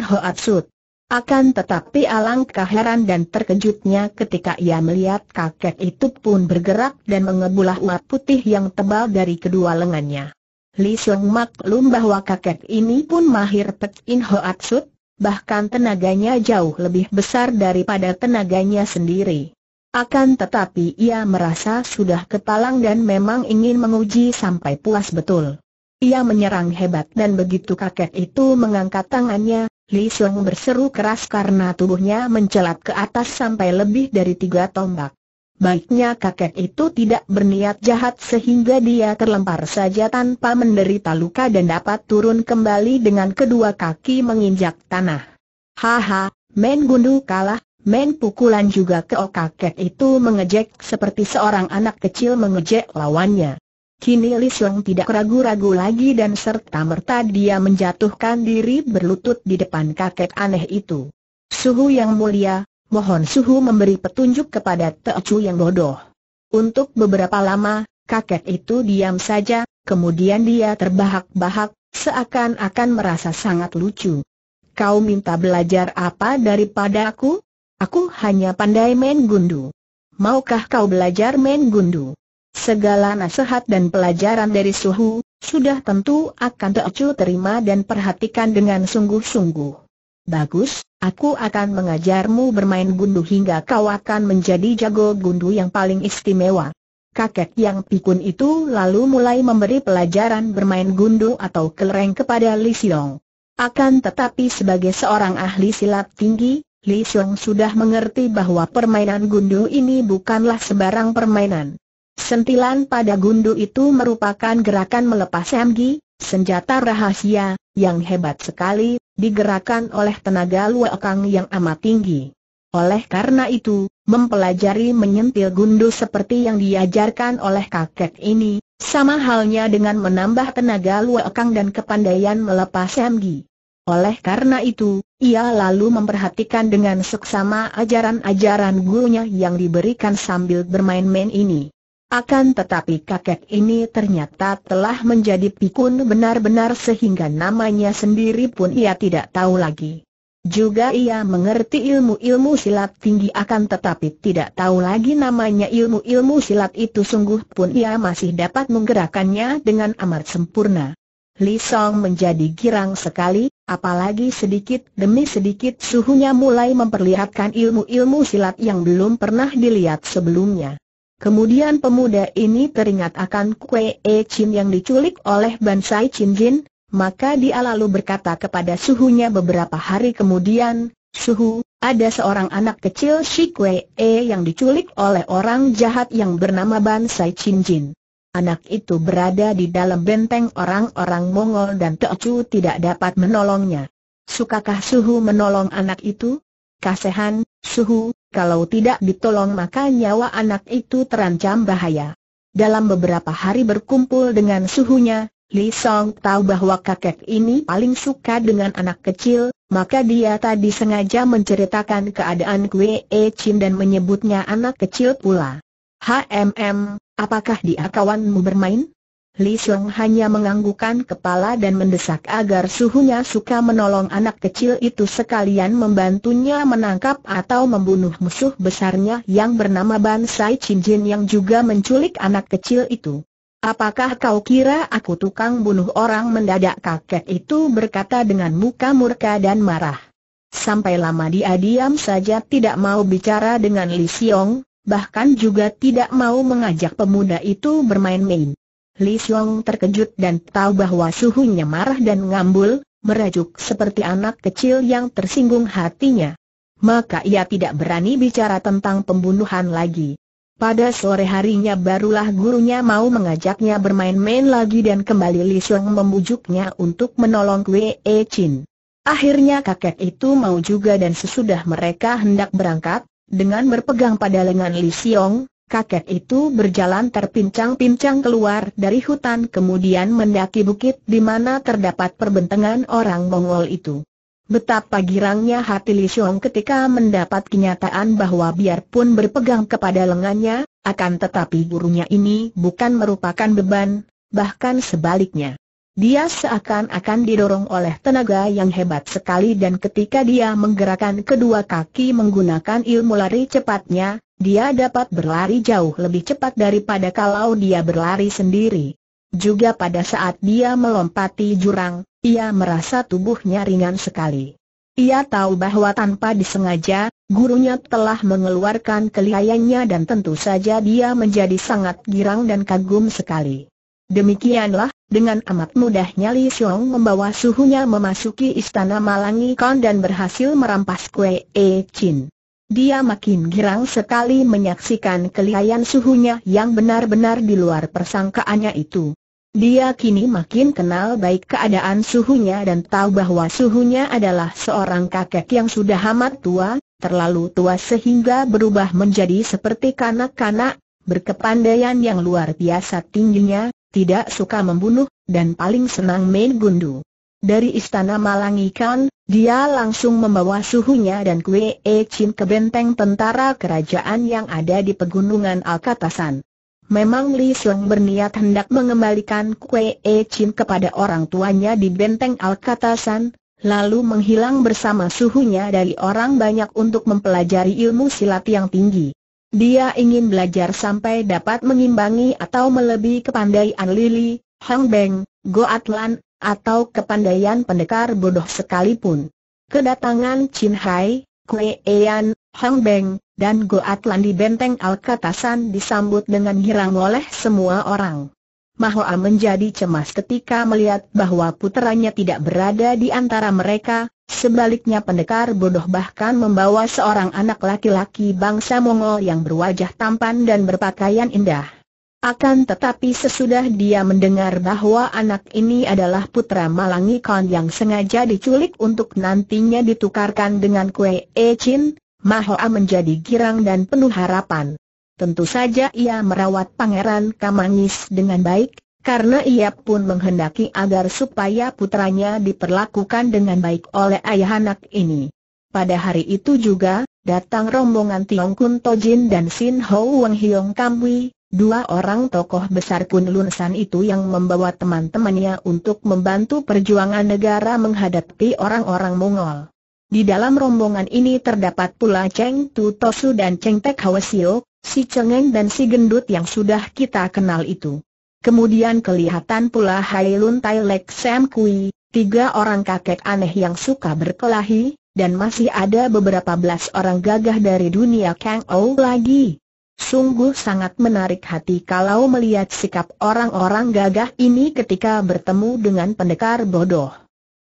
Speaker 1: Akan tetapi alangkah heran dan terkejutnya ketika ia melihat kakek itu pun bergerak dan mengebulah uap putih yang tebal dari kedua lengannya. Li Sung maklum bahwa kakek ini pun mahir Pek In bahkan tenaganya jauh lebih besar daripada tenaganya sendiri. Akan tetapi ia merasa sudah ketalang dan memang ingin menguji sampai puas betul. Ia menyerang hebat dan begitu kakek itu mengangkat tangannya, Li Xiong berseru keras karena tubuhnya mencelat ke atas sampai lebih dari tiga tombak. Baiknya kakek itu tidak berniat jahat sehingga dia terlempar saja tanpa menderita luka dan dapat turun kembali dengan kedua kaki menginjak tanah. Haha, men gundu kalah, men pukulan juga keok oh, kakek itu mengejek seperti seorang anak kecil mengejek lawannya. Kini Xiong tidak ragu-ragu lagi dan serta-merta dia menjatuhkan diri berlutut di depan kakek aneh itu. Suhu yang mulia, mohon Suhu memberi petunjuk kepada Teocu yang bodoh. Untuk beberapa lama, kakek itu diam saja, kemudian dia terbahak-bahak, seakan-akan merasa sangat lucu. Kau minta belajar apa daripada aku? Aku hanya pandai main gundu. Maukah kau belajar main gundu? Segala nasihat dan pelajaran dari suhu, sudah tentu akan Teocu terima dan perhatikan dengan sungguh-sungguh. Bagus, aku akan mengajarmu bermain gundu hingga kau akan menjadi jago gundu yang paling istimewa. Kakek yang pikun itu lalu mulai memberi pelajaran bermain gundu atau kelereng kepada Li Xiong. Akan tetapi sebagai seorang ahli silat tinggi, Li Xiong sudah mengerti bahwa permainan gundu ini bukanlah sebarang permainan. Sentilan pada gundu itu merupakan gerakan melepas MG, senjata rahasia, yang hebat sekali, digerakkan oleh tenaga luakang yang amat tinggi. Oleh karena itu, mempelajari menyentil gundu seperti yang diajarkan oleh kakek ini, sama halnya dengan menambah tenaga luakang dan kepandaian melepas MG. Oleh karena itu, ia lalu memperhatikan dengan seksama ajaran-ajaran gurunya yang diberikan sambil bermain-main ini. Akan tetapi kakek ini ternyata telah menjadi pikun benar-benar sehingga namanya sendiri pun ia tidak tahu lagi. Juga ia mengerti ilmu-ilmu silat tinggi akan tetapi tidak tahu lagi namanya ilmu-ilmu silat itu sungguh pun ia masih dapat menggerakkannya dengan amat sempurna. Li Song menjadi girang sekali, apalagi sedikit demi sedikit suhunya mulai memperlihatkan ilmu-ilmu silat yang belum pernah dilihat sebelumnya. Kemudian pemuda ini teringat akan Kue E Chin yang diculik oleh Bansai Chin Jin, maka dia lalu berkata kepada suhunya beberapa hari kemudian, Suhu, ada seorang anak kecil si Kue E yang diculik oleh orang jahat yang bernama Bansai Chin Jin. Anak itu berada di dalam benteng orang-orang Mongol dan Chu tidak dapat menolongnya. Sukakah Suhu menolong anak itu? Kasehan, Suhu, kalau tidak ditolong maka nyawa anak itu terancam bahaya. Dalam beberapa hari berkumpul dengan suhunya, Li Song tahu bahwa kakek ini paling suka dengan anak kecil, maka dia tadi sengaja menceritakan keadaan Kwe E Chin dan menyebutnya anak kecil pula. HMM, apakah dia kawanmu bermain? Li Xiong hanya menganggukkan kepala dan mendesak agar suhunya suka menolong anak kecil itu sekalian membantunya menangkap atau membunuh musuh besarnya yang bernama Ban Sai Chin Jin yang juga menculik anak kecil itu. Apakah kau kira aku tukang bunuh orang mendadak kakek itu berkata dengan muka murka dan marah. Sampai lama dia diam saja tidak mau bicara dengan Li Xiong, bahkan juga tidak mau mengajak pemuda itu bermain-main. Li Xiong terkejut dan tahu bahwa suhunya marah dan ngambul, merajuk seperti anak kecil yang tersinggung hatinya. Maka ia tidak berani bicara tentang pembunuhan lagi. Pada sore harinya barulah gurunya mau mengajaknya bermain-main lagi dan kembali Li Xiong membujuknya untuk menolong Wei e Chin. Akhirnya kakek itu mau juga dan sesudah mereka hendak berangkat, dengan berpegang pada lengan Li Xiong, kakek itu berjalan terpincang-pincang keluar dari hutan kemudian mendaki bukit di mana terdapat perbentangan orang Mongol itu. Betapa girangnya hati Li Xiong ketika mendapat kenyataan bahwa biarpun berpegang kepada lengannya, akan tetapi gurunya ini bukan merupakan beban, bahkan sebaliknya. Dia seakan-akan didorong oleh tenaga yang hebat sekali dan ketika dia menggerakkan kedua kaki menggunakan ilmu lari cepatnya, dia dapat berlari jauh lebih cepat daripada kalau dia berlari sendiri. Juga pada saat dia melompati jurang, ia merasa tubuhnya ringan sekali. Ia tahu bahwa tanpa disengaja, gurunya telah mengeluarkan kelihayannya dan tentu saja dia menjadi sangat girang dan kagum sekali. Demikianlah dengan amat mudahnya Li Xiong membawa suhunya memasuki istana Malangi Kon dan berhasil merampas kue E Chin. Dia makin girang sekali menyaksikan kelihayan suhunya yang benar-benar di luar persangkaannya itu. Dia kini makin kenal baik keadaan suhunya dan tahu bahwa suhunya adalah seorang kakek yang sudah amat tua, terlalu tua sehingga berubah menjadi seperti kanak-kanak, berkepandaian yang luar biasa tingginya, tidak suka membunuh, dan paling senang main gundu. Dari istana Malangikan, dia langsung membawa suhunya dan kue e Chin ke benteng tentara kerajaan yang ada di pegunungan Alkatasan. Memang Li Seng berniat hendak mengembalikan Kue E Chin kepada orang tuanya di benteng Alkatasan, lalu menghilang bersama suhunya dari orang banyak untuk mempelajari ilmu silat yang tinggi. Dia ingin belajar sampai dapat mengimbangi atau melebihi kepandaian Lili, Hang Beng, Go Atlan, atau kepandaian pendekar bodoh sekalipun. Kedatangan Chin Hai, Kue Ean, Hang Beng, dan Go Atlan di benteng Alkatasan disambut dengan girang oleh semua orang. Mahoa menjadi cemas ketika melihat bahwa putranya tidak berada di antara mereka, Sebaliknya pendekar bodoh bahkan membawa seorang anak laki-laki bangsa Mongol yang berwajah tampan dan berpakaian indah. Akan tetapi sesudah dia mendengar bahwa anak ini adalah putra Malangi Khan yang sengaja diculik untuk nantinya ditukarkan dengan kue E Mahoa menjadi girang dan penuh harapan. Tentu saja ia merawat Pangeran Kamangis dengan baik, karena ia pun menghendaki agar supaya putranya diperlakukan dengan baik oleh ayah anak ini. Pada hari itu juga, datang rombongan Tiong Kun Tojin dan Sin Ho Wang Hiong Kamwi, dua orang tokoh besar Lun San itu yang membawa teman-temannya untuk membantu perjuangan negara menghadapi orang-orang Mongol. Di dalam rombongan ini terdapat pula Cheng Tu Tosu dan Cheng Tek Hwasio, si Cengeng dan si Gendut yang sudah kita kenal itu. Kemudian kelihatan pula Hai Lun Tai Lek Sam Kui, tiga orang kakek aneh yang suka berkelahi, dan masih ada beberapa belas orang gagah dari dunia Kang Ou lagi. Sungguh sangat menarik hati kalau melihat sikap orang-orang gagah ini ketika bertemu dengan pendekar bodoh.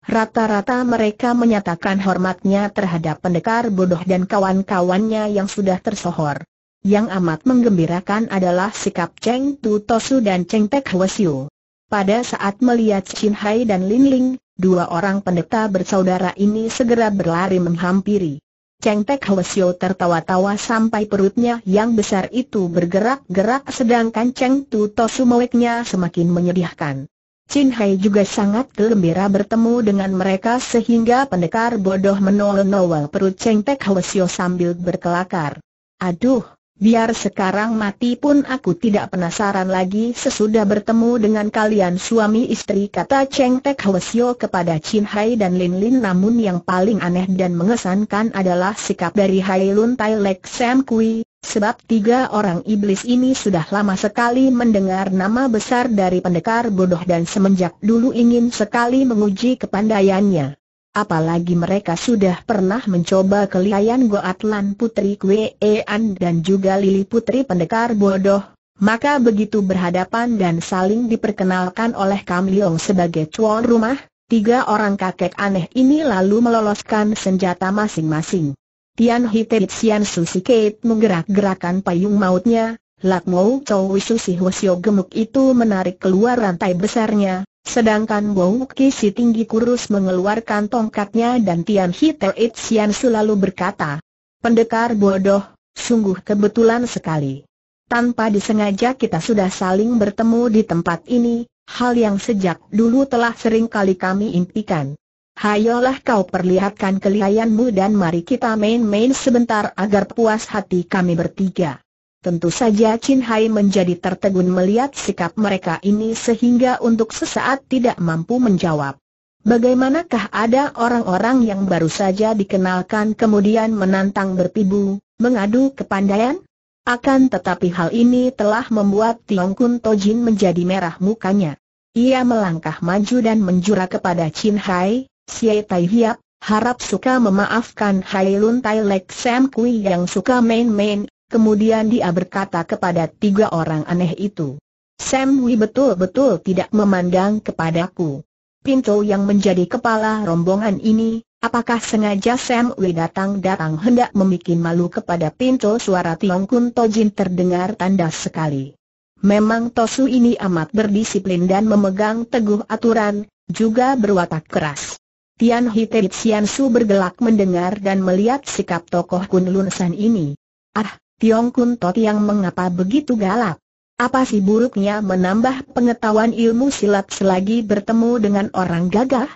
Speaker 1: Rata-rata mereka menyatakan hormatnya terhadap pendekar bodoh dan kawan-kawannya yang sudah tersohor. Yang amat menggembirakan adalah sikap Cheng Tu Tosu dan Cheng Tek Hwesiu. Pada saat melihat Chin Hai dan Lin Ling, dua orang pendeta bersaudara ini segera berlari menghampiri. Cheng Tek Hwesyo tertawa-tawa sampai perutnya yang besar itu bergerak-gerak sedangkan Cheng Tu Tosu meweknya semakin menyedihkan. Chin Hai juga sangat gembira bertemu dengan mereka sehingga pendekar bodoh menoleh nol perut Cheng Tek Hwesyo sambil berkelakar. Aduh, Biar sekarang mati pun aku tidak penasaran lagi sesudah bertemu dengan kalian suami istri kata Cheng Tek Hwasyo kepada Chin Hai dan Lin Lin namun yang paling aneh dan mengesankan adalah sikap dari Hai Lun Tai Lek Sam Kui, sebab tiga orang iblis ini sudah lama sekali mendengar nama besar dari pendekar bodoh dan semenjak dulu ingin sekali menguji kepandaiannya. Apalagi mereka sudah pernah mencoba keliayan Goatlan Putri Kwean dan juga Lili Putri Pendekar Bodoh, maka begitu berhadapan dan saling diperkenalkan oleh Kam Leong sebagai cuan rumah, tiga orang kakek aneh ini lalu meloloskan senjata masing-masing. Tian Hite Tsian Susi Kate menggerak-gerakan payung mautnya, Lak Mou Wisu Si Hwasyo gemuk itu menarik keluar rantai besarnya, Sedangkan Wong Ki si tinggi kurus mengeluarkan tongkatnya dan Tian Hi It Sian selalu berkata, Pendekar bodoh, sungguh kebetulan sekali. Tanpa disengaja kita sudah saling bertemu di tempat ini, hal yang sejak dulu telah sering kali kami impikan. Hayolah kau perlihatkan kelihayanmu dan mari kita main-main sebentar agar puas hati kami bertiga. Tentu saja Chin Hai menjadi tertegun melihat sikap mereka ini sehingga untuk sesaat tidak mampu menjawab. Bagaimanakah ada orang-orang yang baru saja dikenalkan kemudian menantang berpibu, mengadu kepandaian? Akan tetapi hal ini telah membuat Tiong Kun Tojin menjadi merah mukanya. Ia melangkah maju dan menjura kepada Chin Hai, Siai Tai Hiap, harap suka memaafkan Hai Lun Tai Lek Sam Kui yang suka main-main Kemudian dia berkata kepada tiga orang aneh itu. Sam Wee betul-betul tidak memandang kepadaku. Pinto yang menjadi kepala rombongan ini, apakah sengaja Sam Wee datang-datang hendak membuat malu kepada Pinto suara Tiong Kun Tojin terdengar tanda sekali. Memang Tosu ini amat berdisiplin dan memegang teguh aturan, juga berwatak keras. Tian Hitebit Sian Su bergelak mendengar dan melihat sikap tokoh Kun Lunsan ini. Ah, Tiong Kun Tot yang mengapa begitu galak? Apa sih buruknya menambah pengetahuan ilmu silat selagi bertemu dengan orang gagah?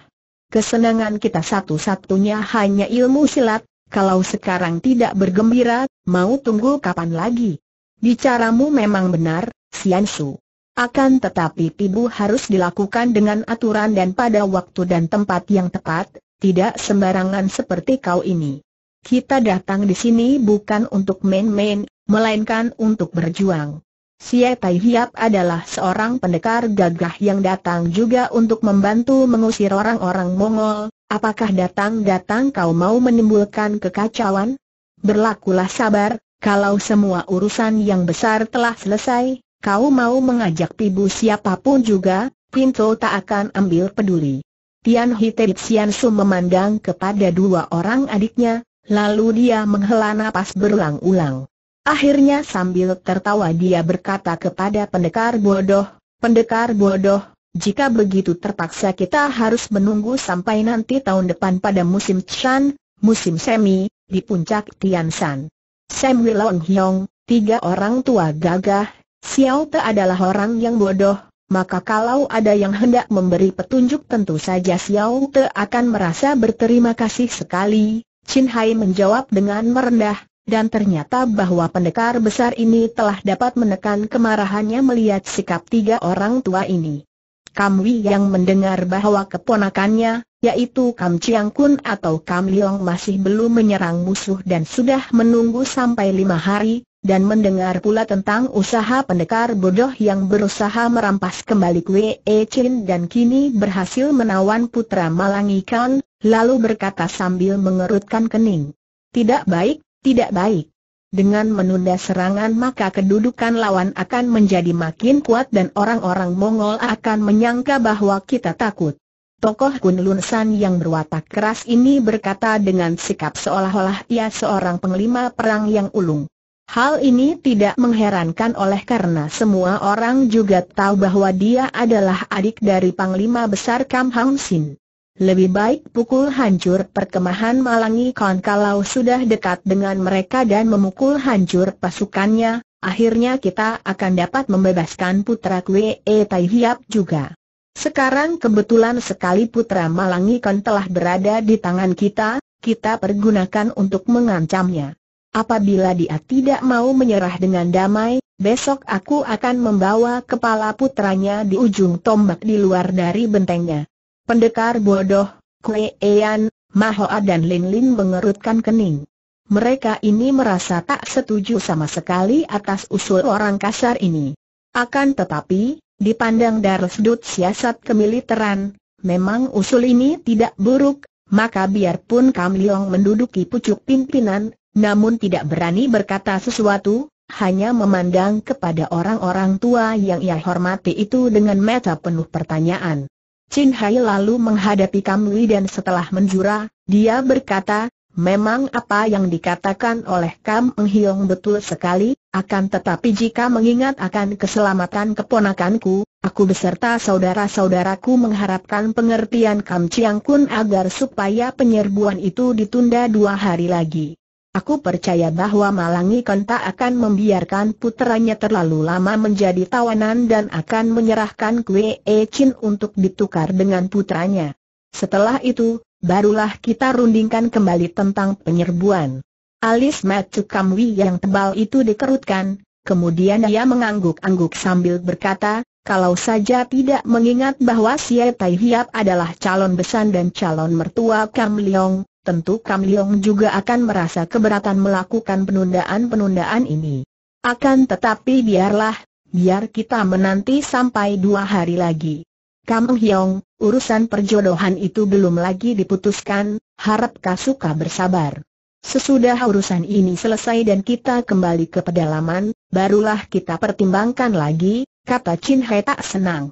Speaker 1: Kesenangan kita satu-satunya hanya ilmu silat, kalau sekarang tidak bergembira, mau tunggu kapan lagi? Bicaramu memang benar, Sian Su. Akan tetapi pibu harus dilakukan dengan aturan dan pada waktu dan tempat yang tepat, tidak sembarangan seperti kau ini. Kita datang di sini bukan untuk main-main, melainkan untuk berjuang. Xie Tai Hiap adalah seorang pendekar gagah yang datang juga untuk membantu mengusir orang-orang Mongol. Apakah datang-datang kau mau menimbulkan kekacauan? Berlakulah sabar, kalau semua urusan yang besar telah selesai, kau mau mengajak pibu siapapun juga, Pinto tak akan ambil peduli. Tian Hite Su memandang kepada dua orang adiknya, Lalu dia menghela napas berulang-ulang. Akhirnya sambil tertawa dia berkata kepada pendekar bodoh, Pendekar bodoh, jika begitu terpaksa kita harus menunggu sampai nanti tahun depan pada musim Chan, musim semi, di puncak Tian San. Sam Wilong Hyong, tiga orang tua gagah, Xiao Te adalah orang yang bodoh, maka kalau ada yang hendak memberi petunjuk tentu saja Xiao Te akan merasa berterima kasih sekali, Chin Hai menjawab dengan merendah, dan ternyata bahwa pendekar besar ini telah dapat menekan kemarahannya melihat sikap tiga orang tua ini. Wi yang mendengar bahwa keponakannya, yaitu Kam Chiang Kun atau Kam Leong masih belum menyerang musuh dan sudah menunggu sampai lima hari, dan mendengar pula tentang usaha pendekar bodoh yang berusaha merampas kembali kue E Chin dan kini berhasil menawan putra Malangikan, lalu berkata sambil mengerutkan kening. Tidak baik, tidak baik. Dengan menunda serangan maka kedudukan lawan akan menjadi makin kuat dan orang-orang Mongol akan menyangka bahwa kita takut. Tokoh Kunlun San yang berwatak keras ini berkata dengan sikap seolah-olah ia seorang penglima perang yang ulung. Hal ini tidak mengherankan oleh karena semua orang juga tahu bahwa dia adalah adik dari Panglima Besar Kam Hang Sin. Lebih baik pukul hancur perkemahan Malangi Kon kalau sudah dekat dengan mereka dan memukul hancur pasukannya, akhirnya kita akan dapat membebaskan putra Kwe e Tai Hiap juga. Sekarang kebetulan sekali putra Malangi Kon telah berada di tangan kita, kita pergunakan untuk mengancamnya. Apabila dia tidak mau menyerah dengan damai, besok aku akan membawa kepala putranya di ujung tombak di luar dari bentengnya. Pendekar bodoh, Kue Ean, Mahoa dan Lin Lin mengerutkan kening. Mereka ini merasa tak setuju sama sekali atas usul orang kasar ini. Akan tetapi, dipandang dari sudut siasat kemiliteran, memang usul ini tidak buruk, maka biarpun Kam Leong menduduki pucuk pimpinan, namun tidak berani berkata sesuatu, hanya memandang kepada orang-orang tua yang ia hormati itu dengan mata penuh pertanyaan. Chin Hai lalu menghadapi Kamui dan setelah menjura, dia berkata, Memang apa yang dikatakan oleh Kam Eng Hiong betul sekali, akan tetapi jika mengingat akan keselamatan keponakanku, aku beserta saudara-saudaraku mengharapkan pengertian Kam Chiang Kun agar supaya penyerbuan itu ditunda dua hari lagi. Aku percaya bahwa Malangi tak akan membiarkan putranya terlalu lama menjadi tawanan dan akan menyerahkan Kwe E Chin untuk ditukar dengan putranya. Setelah itu, barulah kita rundingkan kembali tentang penyerbuan. Alis Matsu Kamwi yang tebal itu dikerutkan, kemudian ia mengangguk-angguk sambil berkata, kalau saja tidak mengingat bahwa Sia Tai Hiap adalah calon besan dan calon mertua Kam Leong, tentu Kam Leong juga akan merasa keberatan melakukan penundaan-penundaan ini. Akan tetapi biarlah, biar kita menanti sampai dua hari lagi. Kam Hyong, urusan perjodohan itu belum lagi diputuskan, harap Kasuka bersabar. Sesudah urusan ini selesai dan kita kembali ke pedalaman, barulah kita pertimbangkan lagi, kata Chin Hai tak senang.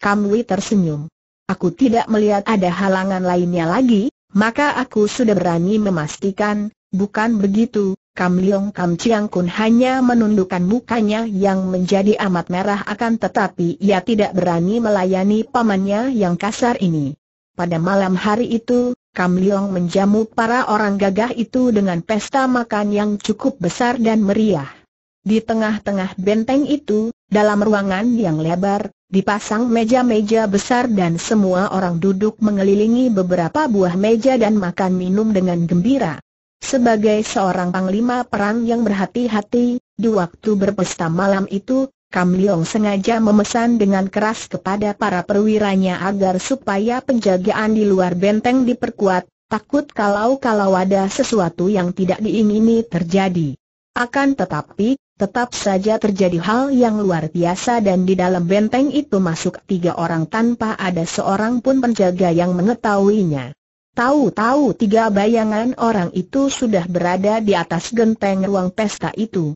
Speaker 1: Kam Wei tersenyum. Aku tidak melihat ada halangan lainnya lagi, maka aku sudah berani memastikan, bukan begitu, Kam Leong Kam Chiang Kun hanya menundukkan mukanya yang menjadi amat merah akan tetapi ia tidak berani melayani pamannya yang kasar ini. Pada malam hari itu, Kam Leong menjamu para orang gagah itu dengan pesta makan yang cukup besar dan meriah. Di tengah-tengah benteng itu, dalam ruangan yang lebar, Dipasang meja-meja besar dan semua orang duduk mengelilingi beberapa buah meja dan makan minum dengan gembira. Sebagai seorang panglima perang yang berhati-hati, di waktu berpesta malam itu, Kam Leong sengaja memesan dengan keras kepada para perwiranya agar supaya penjagaan di luar benteng diperkuat, takut kalau-kalau ada sesuatu yang tidak diingini terjadi. Akan tetapi, Tetap saja terjadi hal yang luar biasa dan di dalam benteng itu masuk tiga orang tanpa ada seorang pun penjaga yang mengetahuinya. Tahu-tahu tiga bayangan orang itu sudah berada di atas genteng ruang pesta itu.